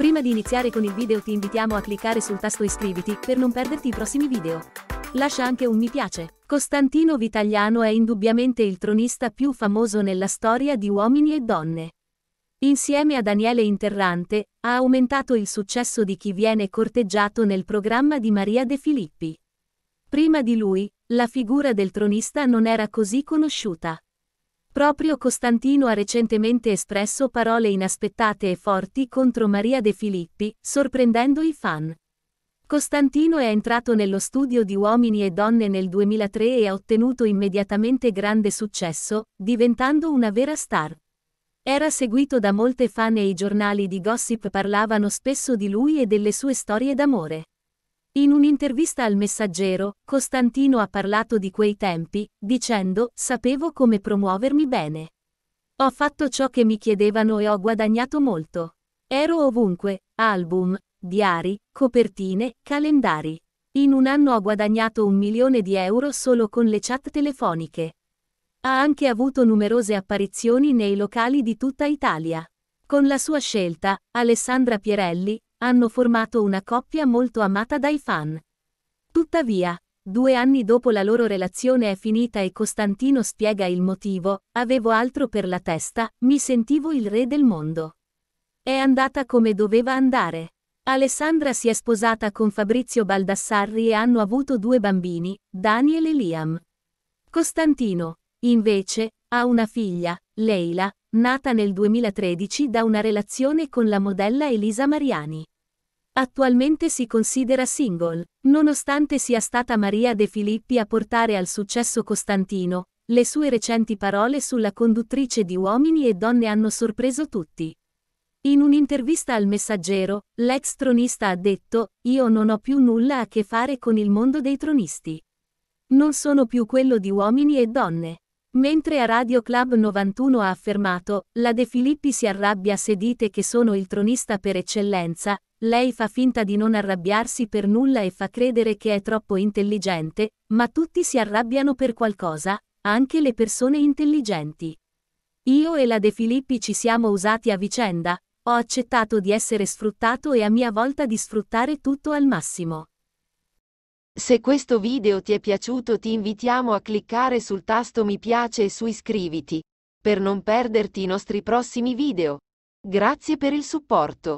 Prima di iniziare con il video ti invitiamo a cliccare sul tasto iscriviti per non perderti i prossimi video. Lascia anche un mi piace. Costantino Vitaliano è indubbiamente il tronista più famoso nella storia di uomini e donne. Insieme a Daniele Interrante, ha aumentato il successo di chi viene corteggiato nel programma di Maria De Filippi. Prima di lui, la figura del tronista non era così conosciuta. Proprio Costantino ha recentemente espresso parole inaspettate e forti contro Maria De Filippi, sorprendendo i fan. Costantino è entrato nello studio di Uomini e Donne nel 2003 e ha ottenuto immediatamente grande successo, diventando una vera star. Era seguito da molte fan e i giornali di gossip parlavano spesso di lui e delle sue storie d'amore. In un'intervista al Messaggero, Costantino ha parlato di quei tempi, dicendo, sapevo come promuovermi bene. Ho fatto ciò che mi chiedevano e ho guadagnato molto. Ero ovunque, album, diari, copertine, calendari. In un anno ho guadagnato un milione di euro solo con le chat telefoniche. Ha anche avuto numerose apparizioni nei locali di tutta Italia. Con la sua scelta, Alessandra Pierelli, hanno formato una coppia molto amata dai fan. Tuttavia, due anni dopo la loro relazione è finita e Costantino spiega il motivo, avevo altro per la testa, mi sentivo il re del mondo. È andata come doveva andare. Alessandra si è sposata con Fabrizio Baldassarri e hanno avuto due bambini, Daniel e Liam. Costantino, invece, ha una figlia, Leila, nata nel 2013 da una relazione con la modella Elisa Mariani. Attualmente si considera single, nonostante sia stata Maria De Filippi a portare al successo Costantino, le sue recenti parole sulla conduttrice di Uomini e Donne hanno sorpreso tutti. In un'intervista al Messaggero, l'ex tronista ha detto, io non ho più nulla a che fare con il mondo dei tronisti. Non sono più quello di uomini e donne. Mentre a Radio Club 91 ha affermato, la De Filippi si arrabbia se dite che sono il tronista per eccellenza, lei fa finta di non arrabbiarsi per nulla e fa credere che è troppo intelligente, ma tutti si arrabbiano per qualcosa, anche le persone intelligenti. Io e la De Filippi ci siamo usati a vicenda, ho accettato di essere sfruttato e a mia volta di sfruttare tutto al massimo. Se questo video ti è piaciuto ti invitiamo a cliccare sul tasto mi piace e su iscriviti, per non perderti i nostri prossimi video. Grazie per il supporto.